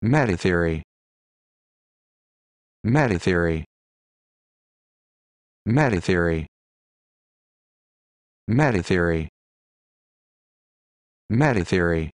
Meta theory. Meta theory. Meta theory. Meta theory. Meta theory.